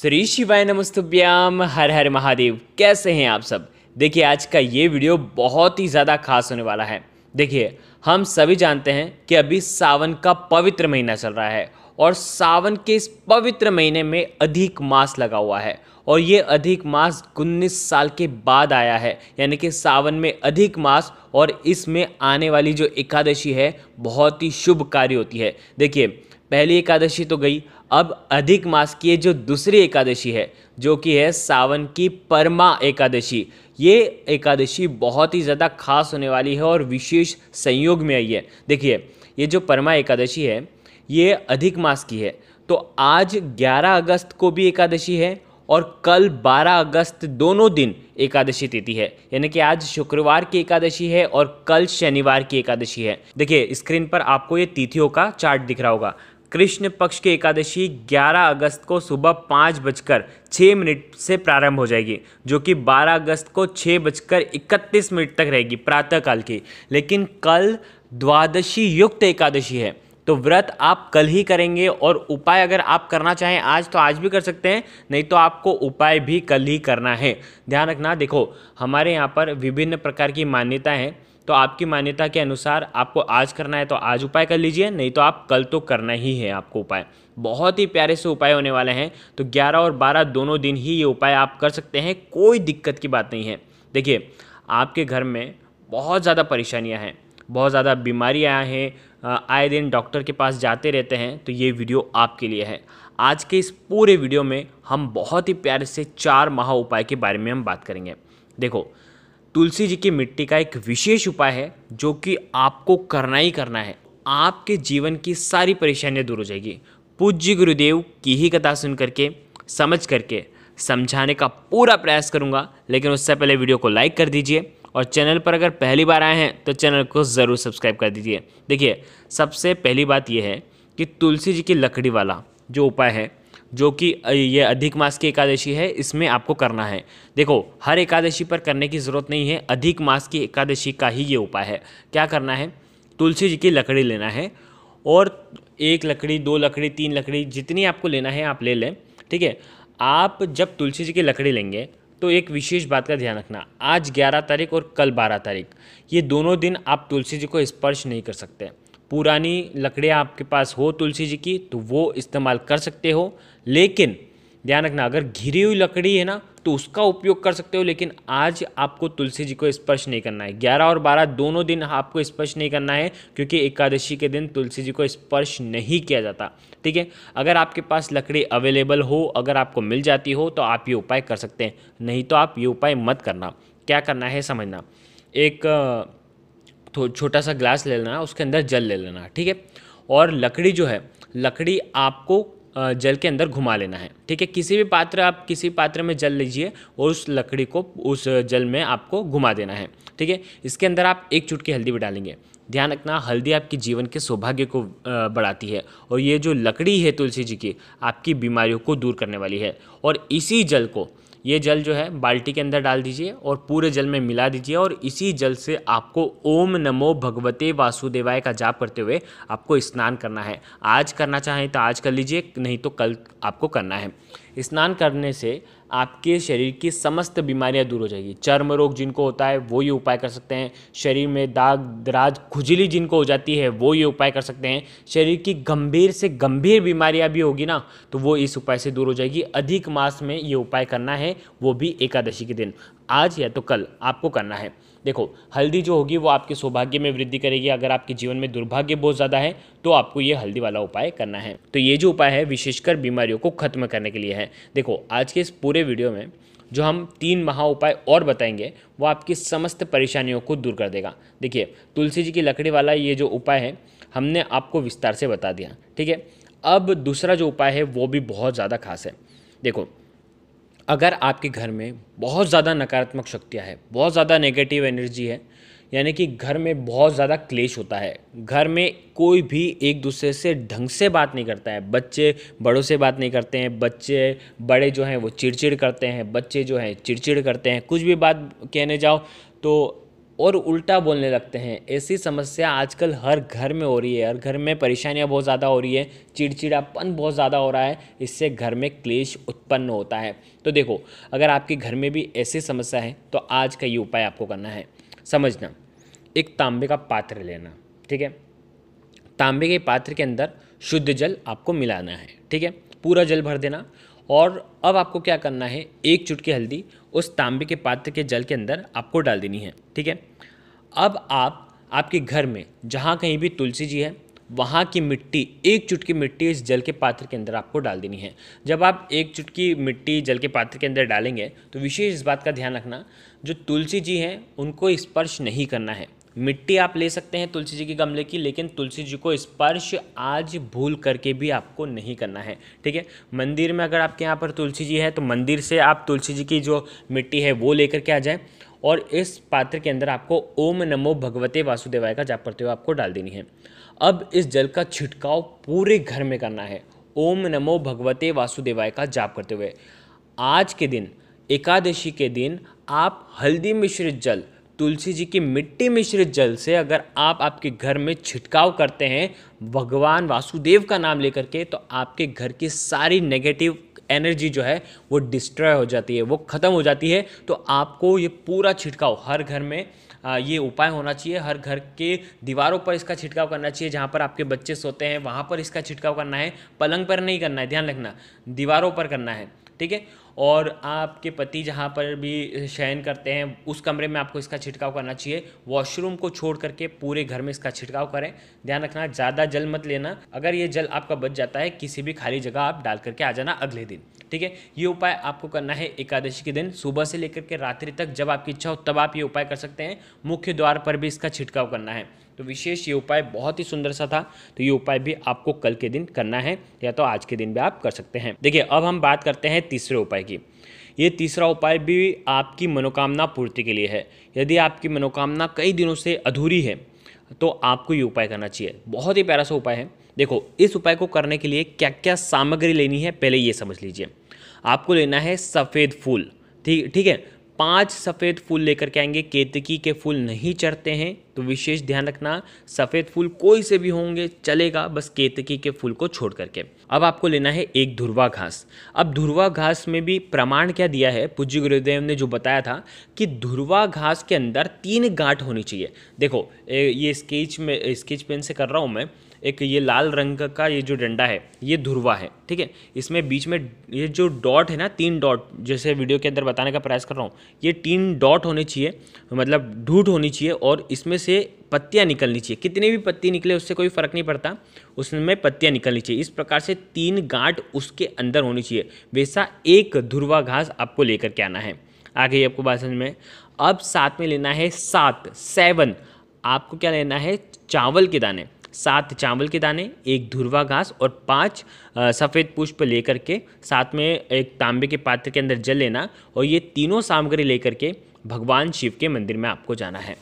श्री शिवाय नमस्तुभ्याम हर हर महादेव कैसे हैं आप सब देखिए आज का ये वीडियो बहुत ही ज़्यादा खास होने वाला है देखिए हम सभी जानते हैं कि अभी सावन का पवित्र महीना चल रहा है और सावन के इस पवित्र महीने में अधिक मास लगा हुआ है और ये अधिक मास उन्नीस साल के बाद आया है यानी कि सावन में अधिक मास और इसमें आने वाली जो एकादशी है बहुत ही शुभ कार्य होती है देखिए पहली एकादशी तो गई अब अधिक मास की जो दूसरी एकादशी है जो कि है सावन की परमा एकादशी ये एकादशी बहुत ही ज़्यादा खास होने वाली है और विशेष संयोग में आई है देखिए ये जो परमा एकादशी है ये अधिक मास की है तो आज 11 अगस्त को भी एकादशी है और कल 12 अगस्त दोनों दिन एकादशी तिथि है यानी कि आज शुक्रवार की एकादशी है और कल शनिवार की एकादशी है देखिए स्क्रीन पर आपको ये तिथियों का चार्ट दिख रहा होगा कृष्ण पक्ष की एकादशी 11 अगस्त को सुबह पाँच बजकर छः मिनट से प्रारंभ हो जाएगी जो कि 12 अगस्त को छः बजकर इकतीस मिनट तक रहेगी प्रातःकाल की लेकिन कल द्वादशी युक्त एकादशी है तो व्रत आप कल ही करेंगे और उपाय अगर आप करना चाहें आज तो आज भी कर सकते हैं नहीं तो आपको उपाय भी कल ही करना है ध्यान रखना देखो हमारे यहाँ पर विभिन्न प्रकार की मान्यता हैं तो आपकी मान्यता के अनुसार आपको आज करना है तो आज उपाय कर लीजिए नहीं तो आप कल तो करना ही है आपको उपाय बहुत ही प्यारे से उपाय होने वाले हैं तो 11 और 12 दोनों दिन ही ये उपाय आप कर सकते हैं कोई दिक्कत की बात नहीं है देखिए आपके घर में बहुत ज़्यादा परेशानियाँ हैं बहुत ज़्यादा बीमारियाँ हैं आए दिन डॉक्टर के पास जाते रहते हैं तो ये वीडियो आपके लिए है आज के इस पूरे वीडियो में हम बहुत ही प्यारे से चार महा उपाय के बारे में हम बात करेंगे देखो तुलसी जी की मिट्टी का एक विशेष उपाय है जो कि आपको करना ही करना है आपके जीवन की सारी परेशानियां दूर हो जाएगी पूज्य गुरुदेव की ही कथा सुन करके समझ करके समझाने का पूरा प्रयास करूँगा लेकिन उससे पहले वीडियो को लाइक कर दीजिए और चैनल पर अगर पहली बार आए हैं तो चैनल को ज़रूर सब्सक्राइब कर दीजिए देखिए सबसे पहली बात यह है कि तुलसी जी की लकड़ी वाला जो उपाय है जो कि ये अधिक मास की एकादशी है इसमें आपको करना है देखो हर एकादशी पर करने की ज़रूरत नहीं है अधिक मास की एकादशी का ही ये उपाय है क्या करना है तुलसी जी की लकड़ी लेना है और एक लकड़ी दो लकड़ी तीन लकड़ी जितनी आपको लेना है आप ले लें ठीक है आप जब तुलसी जी की लकड़ी लेंगे तो एक विशेष बात का ध्यान रखना आज 11 तारीख और कल 12 तारीख ये दोनों दिन आप तुलसी जी को स्पर्श नहीं कर सकते पुरानी लकड़ियाँ आपके पास हो तुलसी जी की तो वो इस्तेमाल कर सकते हो लेकिन ध्यान रखना अगर घिरी हुई लकड़ी है ना तो उसका उपयोग कर सकते हो लेकिन आज आपको तुलसी जी को स्पर्श नहीं करना है ग्यारह और बारह दोनों दिन आपको स्पर्श नहीं करना है क्योंकि एकादशी के दिन तुलसी जी को स्पर्श नहीं किया जाता ठीक है अगर आपके पास लकड़ी अवेलेबल हो अगर आपको मिल जाती हो तो आप ये उपाय कर सकते हैं नहीं तो आप ये उपाय मत करना क्या करना है समझना एक छोटा सा ग्लास ले लेना उसके अंदर जल ले लेना ठीक है और लकड़ी जो है लकड़ी आपको जल के अंदर घुमा लेना है ठीक है किसी भी पात्र आप किसी पात्र में जल लीजिए और उस लकड़ी को उस जल में आपको घुमा देना है ठीक है इसके अंदर आप एक चुटकी हल्दी भी डालेंगे ध्यान रखना हल्दी आपके जीवन के सौभाग्य को बढ़ाती है और ये जो लकड़ी है तुलसी जी की आपकी बीमारियों को दूर करने वाली है और इसी जल को ये जल जो है बाल्टी के अंदर डाल दीजिए और पूरे जल में मिला दीजिए और इसी जल से आपको ओम नमो भगवते वासुदेवाय का जाप करते हुए आपको स्नान करना है आज करना चाहें तो आज कर लीजिए नहीं तो कल आपको करना है स्नान करने से आपके शरीर की समस्त बीमारियां दूर हो जाएगी चर्म रोग जिनको होता है वो ये उपाय कर सकते हैं शरीर में दाग दराज खुजली जिनको हो जाती है वो ये उपाय कर सकते हैं शरीर की गंभीर से गंभीर बीमारियां भी होगी ना तो वो इस उपाय से दूर हो जाएगी अधिक मास में ये उपाय करना है वो भी एकादशी के दिन आज या तो कल आपको करना है देखो हल्दी जो होगी वो आपके सौभाग्य में वृद्धि करेगी अगर आपके जीवन में दुर्भाग्य बहुत ज़्यादा है तो आपको ये हल्दी वाला उपाय करना है तो ये जो उपाय है विशेषकर बीमारियों को खत्म करने के लिए है देखो आज के इस पूरे वीडियो में जो हम तीन महा उपाय और बताएंगे वो आपकी समस्त परेशानियों को दूर कर देगा देखिए तुलसी जी की लकड़ी वाला ये जो उपाय है हमने आपको विस्तार से बता दिया ठीक है अब दूसरा जो उपाय है वो भी बहुत ज़्यादा खास है देखो अगर आपके घर में बहुत ज़्यादा नकारात्मक शक्तियाँ हैं बहुत ज़्यादा नेगेटिव एनर्जी है यानी कि घर में बहुत ज़्यादा क्लेश होता है घर में कोई भी एक दूसरे से ढंग से बात नहीं करता है बच्चे बड़ों से बात नहीं करते हैं बच्चे बड़े जो हैं वो चिड़चिड़ करते हैं बच्चे जो हैं चिड़चिड़ करते हैं कुछ भी बात कहने जाओ तो और उल्टा बोलने लगते हैं ऐसी समस्या आजकल हर घर में हो रही है हर घर में परेशानियाँ बहुत ज़्यादा हो रही है चिड़चिड़ापन बहुत ज़्यादा हो रहा है इससे घर में क्लेश उत्पन्न होता है तो देखो अगर आपके घर में भी ऐसी समस्या है तो आज का ये उपाय आपको करना है समझना एक तांबे का पात्र लेना ठीक है तांबे के पात्र के अंदर शुद्ध जल आपको मिलाना है ठीक है पूरा जल भर देना और अब आपको क्या करना है एक चुटकी हल्दी उस तांबे के पात्र के जल के अंदर आपको डाल देनी है ठीक है अब आप आपके घर में जहाँ कहीं भी तुलसी जी है वहाँ की मिट्टी एक चुटकी मिट्टी इस जल के पात्र के अंदर आपको डाल देनी है जब आप एक चुटकी मिट्टी जल के पात्र के अंदर डालेंगे तो विशेष इस बात का ध्यान रखना जो तुलसी जी हैं उनको स्पर्श नहीं करना है मिट्टी आप ले सकते हैं तुलसी जी के गमले की लेकिन तुलसी जी को स्पर्श आज भूल करके भी आपको नहीं करना है ठीक है मंदिर में अगर आपके यहाँ पर तुलसी जी है तो मंदिर से आप तुलसी जी की जो मिट्टी है वो लेकर के आ जाए और इस पात्र के अंदर आपको ओम नमो भगवते वासुदेवाय का जाप करते हुए आपको डाल देनी है अब इस जल का छिड़काव पूरे घर में करना है ओम नमो भगवते वासुदेवाय का जाप करते हुए आज के दिन एकादशी के दिन आप हल्दी मिश्रित जल तुलसी जी की मिट्टी मिश्रित जल से अगर आप आपके घर में छिटकाव करते हैं भगवान वासुदेव का नाम लेकर के तो आपके घर की सारी नेगेटिव एनर्जी जो है वो डिस्ट्रॉय हो जाती है वो ख़त्म हो जाती है तो आपको ये पूरा छिड़काव हर घर में ये उपाय होना चाहिए हर घर के दीवारों पर इसका छिड़काव करना चाहिए जहाँ पर आपके बच्चे सोते हैं वहाँ पर इसका छिड़काव करना है पलंग पर नहीं करना है ध्यान रखना दीवारों पर करना है ठीक है और आपके पति जहाँ पर भी शयन करते हैं उस कमरे में आपको इसका छिड़काव करना चाहिए वॉशरूम को छोड़ करके पूरे घर में इसका छिड़काव करें ध्यान रखना ज़्यादा जल मत लेना अगर ये जल आपका बच जाता है किसी भी खाली जगह आप डाल करके आ जाना अगले दिन ठीक है ये उपाय आपको करना है एकादशी के दिन सुबह से लेकर के रात्रि तक जब आपकी इच्छा हो तब आप ये उपाय कर सकते हैं मुख्य द्वार पर भी इसका छिड़काव करना है तो विशेष ये उपाय बहुत ही सुंदर सा था तो ये उपाय भी आपको कल के दिन करना है या तो आज के दिन भी आप कर सकते हैं देखिए अब हम बात करते हैं तीसरे उपाय सके ये तीसरा उपाय भी आपकी मनोकामना पूर्ति के लिए है यदि आपकी मनोकामना कई दिनों से अधूरी है तो आपको ये उपाय करना चाहिए बहुत ही प्यारा सा उपाय है देखो इस उपाय को करने के लिए क्या क्या सामग्री लेनी है पहले ये समझ लीजिए आपको लेना है सफ़ेद फूल ठीक ठीक है पांच सफ़ेद फूल लेकर के आएंगे केतकी के फूल नहीं चढ़ते हैं तो विशेष ध्यान रखना सफ़ेद फूल कोई से भी होंगे चलेगा बस केतकी के फूल को छोड़ करके अब आपको लेना है एक धुरवा घास अब धुरवा घास में भी प्रमाण क्या दिया है पूज्य गुरुदेव ने जो बताया था कि धुरवा घास के अंदर तीन गांठ होनी चाहिए देखो ये स्केच में स्केच पेन से कर रहा हूँ मैं एक ये लाल रंग का ये जो डंडा है ये धुरवा है ठीक है इसमें बीच में ये जो डॉट है ना तीन डॉट जैसे वीडियो के अंदर बताने का प्रयास कर रहा हूँ ये तीन डॉट होने चाहिए मतलब ढूंढ होनी चाहिए और इसमें से पत्तियाँ निकलनी चाहिए कितनी भी पत्ती निकले उससे कोई फ़र्क नहीं पड़ता उसमें पत्तियाँ निकलनी चाहिए इस प्रकार से तीन गांठ उसके अंदर होनी चाहिए वैसा एक धुरवा घास आपको लेकर के आना है आगे आपको बात समझ में अब साथ में लेना है सात सेवन आपको क्या लेना है चावल के दाने सात चावल के दाने एक धुरवा घास और पांच सफ़ेद पुष्प लेकर के साथ में एक तांबे के पात्र के अंदर जल लेना और ये तीनों सामग्री लेकर के भगवान शिव के मंदिर में आपको जाना है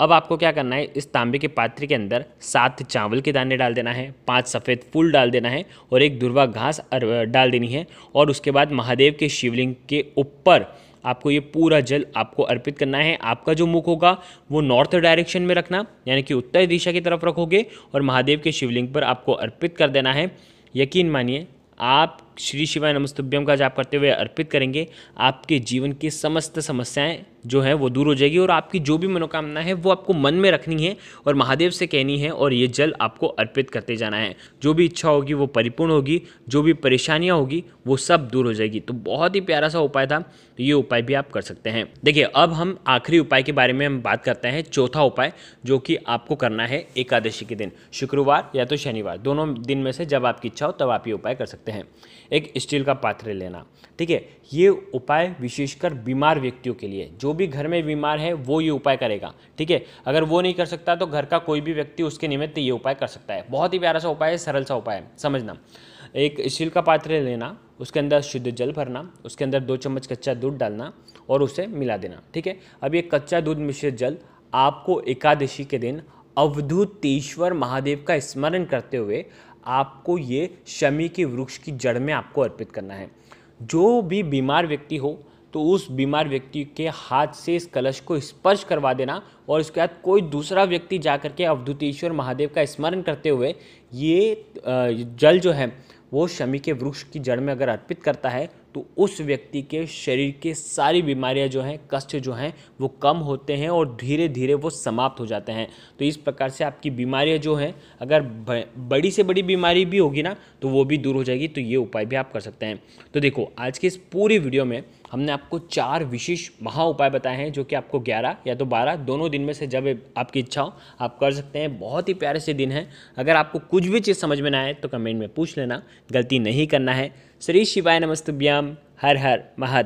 अब आपको क्या करना है इस तांबे के पात्र के अंदर सात चावल के दाने डाल देना है पांच सफ़ेद फूल डाल देना है और एक दुर्वा घास डाल देनी है और उसके बाद महादेव के शिवलिंग के ऊपर आपको ये पूरा जल आपको अर्पित करना है आपका जो मुख होगा वो नॉर्थ डायरेक्शन में रखना यानी कि उत्तर दिशा की तरफ रखोगे और महादेव के शिवलिंग पर आपको अर्पित कर देना है यकीन मानिए आप श्री शिवाय नमस्तुभ्यम का जाप करते हुए अर्पित करेंगे आपके जीवन की समस्त समस्याएं जो है वो दूर हो जाएगी और आपकी जो भी मनोकामना है वो आपको मन में रखनी है और महादेव से कहनी है और ये जल आपको अर्पित करते जाना है जो भी इच्छा होगी वो परिपूर्ण होगी जो भी परेशानियाँ होगी वो सब दूर हो जाएगी तो बहुत ही प्यारा सा उपाय था तो ये उपाय भी आप कर सकते हैं देखिए अब हम आखिरी उपाय के बारे में हम बात करते हैं चौथा उपाय जो कि आपको करना है एकादशी के दिन शुक्रवार या तो शनिवार दोनों दिन में से जब आपकी इच्छा हो तब आप ये उपाय कर सकते हैं एक स्टील का पात्र लेना ठीक है ये उपाय विशेषकर बीमार व्यक्तियों के लिए जो भी घर में बीमार है वो ये उपाय करेगा ठीक है अगर वो नहीं कर सकता तो घर का कोई भी व्यक्ति उसके निमित्त ये उपाय कर सकता है बहुत ही प्यारा सा उपाय है सरल सा उपाय है समझना एक स्टील का पात्र लेना उसके अंदर शुद्ध जल भरना उसके अंदर दो चम्मच कच्चा दूध डालना और उसे मिला देना ठीक है अब ये कच्चा दूध मिश्रित जल आपको एकादशी के दिन अवधूतेश्वर महादेव का स्मरण करते हुए आपको ये शमी के वृक्ष की जड़ में आपको अर्पित करना है जो भी बीमार व्यक्ति हो तो उस बीमार व्यक्ति के हाथ से इस कलश को स्पर्श करवा देना और उसके बाद कोई दूसरा व्यक्ति जा करके के अवधुतेश्वर महादेव का स्मरण करते हुए ये जल जो है वो शमी के वृक्ष की जड़ में अगर अर्पित करता है तो उस व्यक्ति के शरीर के सारी बीमारियां जो हैं कष्ट जो हैं वो कम होते हैं और धीरे धीरे वो समाप्त हो जाते हैं तो इस प्रकार से आपकी बीमारियां जो हैं अगर बड़ी से बड़ी बीमारी भी होगी ना तो वो भी दूर हो जाएगी तो ये उपाय भी आप कर सकते हैं तो देखो आज की इस पूरी वीडियो में हमने आपको चार विशेष महा उपाय बताए हैं जो कि आपको 11 या तो 12 दोनों दिन में से जब आपकी इच्छा हो आप कर सकते हैं बहुत ही प्यारे से दिन हैं अगर आपको कुछ भी चीज़ समझ में ना आए तो कमेंट में पूछ लेना गलती नहीं करना है श्री शिवाय नमस्तुभ्याम हर हर महादेव